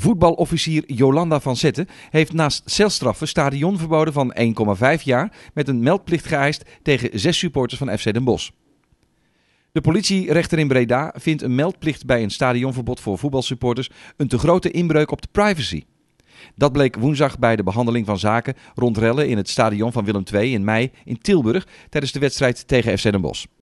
Voetbalofficier Jolanda van Zetten heeft naast celstraffen stadionverboden van 1,5 jaar met een meldplicht geëist tegen zes supporters van FC Den Bosch. De politierechter in Breda vindt een meldplicht bij een stadionverbod voor voetbalsupporters een te grote inbreuk op de privacy. Dat bleek woensdag bij de behandeling van zaken rond rellen in het stadion van Willem II in mei in Tilburg tijdens de wedstrijd tegen FC Den Bosch.